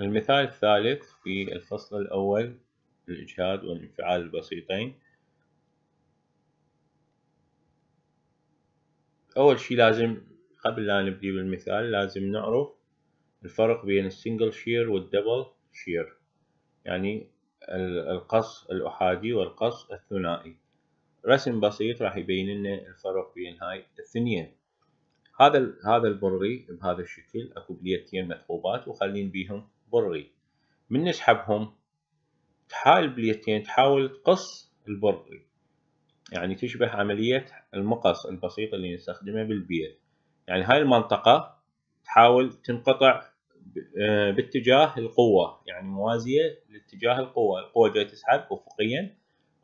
المثال الثالث في الفصل الأول الإجهاد والانفعال البسيطين أول شي لازم قبل لا نبدي بالمثال لازم نعرف الفرق بين السنجل شير والدبل شير يعني القص الأحادي والقص الثنائي رسم بسيط راح يبين لنا الفرق بين هاي الثنين هذا هذا البرغي بهذا الشكل اكو بليتين مثقوبات وخلين بيهم بري من نسحبهم تحال البليتين تحاول تقص البري يعني تشبه عملية المقص البسيط اللي نستخدمه بالبيت يعني هاي المنطقة تحاول تنقطع آه، باتجاه القوة يعني موازية لاتجاه القوة القوة جاي تسحب أفقيا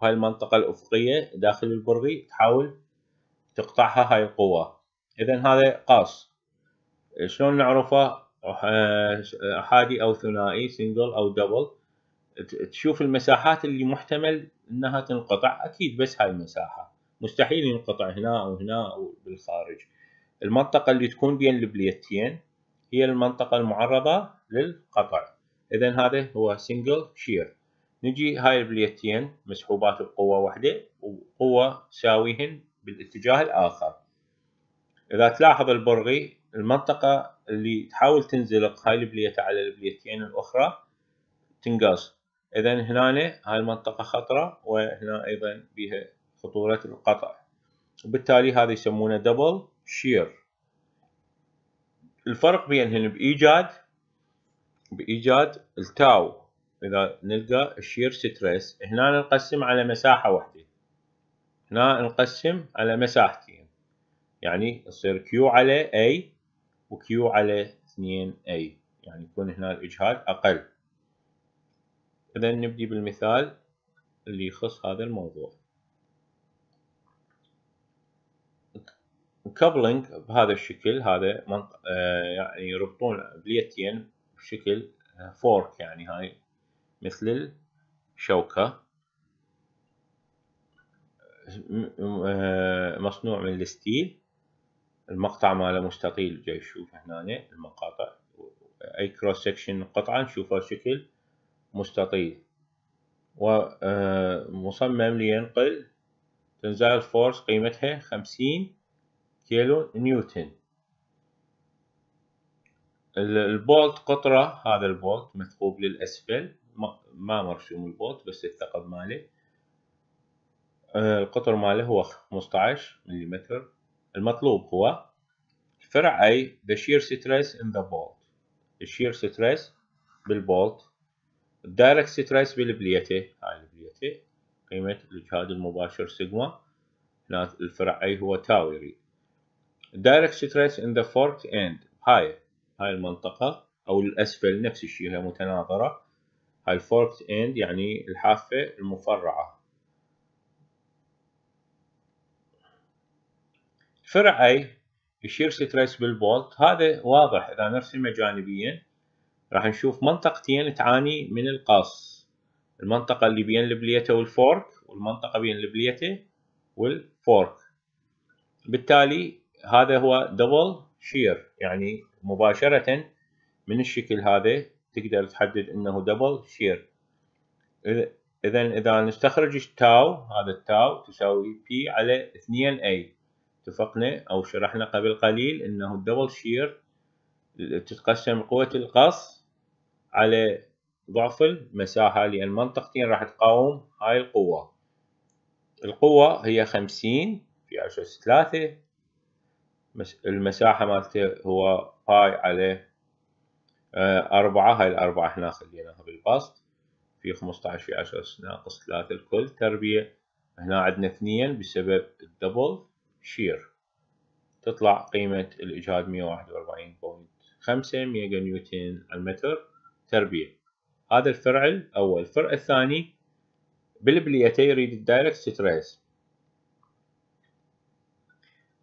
وهاي المنطقة الأفقية داخل البرغي تحاول تقطعها هاي القوة إذا هذا قاص شلون نعرفه احادي او ثنائي سنجل او دبل تشوف المساحات اللي محتمل انها تنقطع اكيد بس هاي المساحه مستحيل ينقطع هنا او هنا او بالخارج المنطقه اللي تكون بين البليتين هي المنطقه المعرضه للقطع اذا هذا هو سنجل شير نجي هاي البليتين مسحوبات بقوه واحده وقوه تساويهن بالاتجاه الاخر اذا تلاحظ البرغي المنطقه اللي تحاول تنزلق هاي البليتة على البليتين الأخرى تنقص إذا هنا هاي المنطقة خطرة وهنا أيضا بها خطورة القطع وبالتالي هذا يسمونه دبل شير الفرق بينهن بإيجاد بإيجاد التاو إذا نلقى الشير ستريس هنا نقسم على مساحة واحدة هنا نقسم على مساحتين يعني تصير Q على A وكيو على 2A يعني يكون هنا الإجهاد أقل إذا نبدي بالمثال اللي يخص هذا الموضوع كابلنج بهذا الشكل هذا منط... آه يعني يربطون بليتين بشكل فورك يعني هاي مثل الشوكة آه، مصنوع من الستيل المقطع ماله مستطيل جاي تشوف هنا المقاطع اي كروس سكشن قطعة نشوفها شكل مستطيل ومصمم آه، لينقل تنزال فورس قيمتها خمسين كيلو نيوتن البولت قطرة هذا البولت مثقوب للأسفل ما مرسوم البولت بس الثقب ماله آه، القطر ماله هو 15 مليمتر المطلوب هو فرع اي the shear stress in the bolt shear stress بالبولت الدايركت ستريس بالبليتي هاي البليتي قيمة الجهاد المباشر سيجما هنا الفرع أي هو تاو يريد الدايركت ستريس ان ذا فورك اند هاي هاي المنطقة أو الأسفل نفس الشيء هي متناظرة هاي الفوركت اند يعني الحافة المفرعة فرع اي يشير ستريس بالبولت هذا واضح اذا نرسمه جانبيا راح نشوف منطقتين تعاني من القص المنطقة اللي بين البليتة والفورك والمنطقة بين البليتة والفورك بالتالي هذا هو دبل شير يعني مباشرة من الشكل هذا تقدر تحدد انه دبل شير اذا اذا نستخرج التاو هذا التاو تساوي بي على 2 اي اتفقنا او شرحنا قبل قليل انه الدبل شير تتقسم قوة القص على ضعف المساحة لأن منطقتين راح تقاوم هاي القوة القوة هي خمسين في عشرة ثلاثة المساحة مالته هو باي على آه، أربعة هاي الأربعة احنا خليناها بالبسط في خمسطعش في عشرة ناقص ثلاثة الكل تربية هنا عندنا اثنين بسبب الدبل شير تطلع قيمة الإجهاد 141.5 ميجا نيوتن المتر تربيع هذا الفرع الأول الفرع الثاني بالبليتي يريد الدايركت ستريس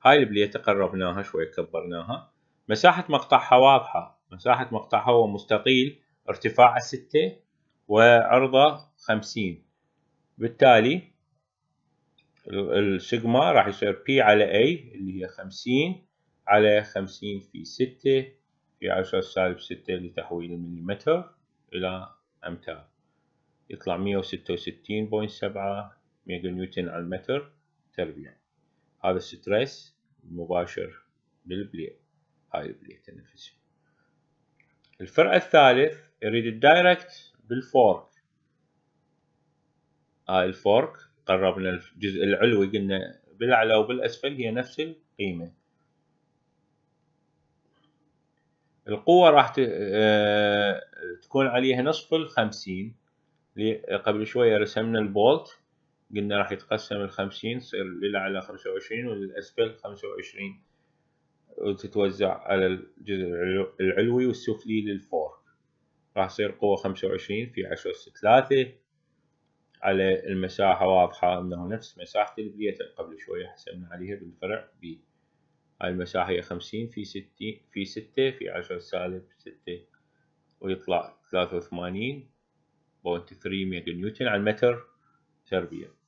هاي البليته قربناها شوي كبرناها مساحة مقطعها واضحة مساحة مقطعها هو مستطيل ارتفاعه ستة وعرضه خمسين بالتالي السيجما راح يصير بي على اي اللي هي 50 على 50 في 6 في 10 سالب 6 لتحويل المليمتر إلى أمتار يطلع 166.7 ميجا نيوتن على المتر تربيع هذا السترس المباشر بالبليت هاي البليت النفسي الفرع الثالث يريد الدايركت بالفورك هاي الفورك قربنا الجزء العلوي قلنا بالأعلى وبالأسفل هي نفس القيمة القوة راح آه، تكون عليها نصف الخمسين قبل شوية رسمنا البولت قلنا راح يتقسم الخمسين يصير للأعلى خمسة وعشرين وللأسفل خمسة وعشرين وتتوزع على الجزء العلوي والسفلي للفورك راح يصير قوة خمسة وعشرين في عشرة ثلاثة على المساحة واضحة انه نفس مساحة البيت اللي قبل شوية حسبنا عليها بالفرع بي هاي المساحة هي خمسين في ستين في ستة في عشرة سالب ستة ويطلع ثلاثة وثمانين بونت ثري ميجا نيوتن على المتر تربيع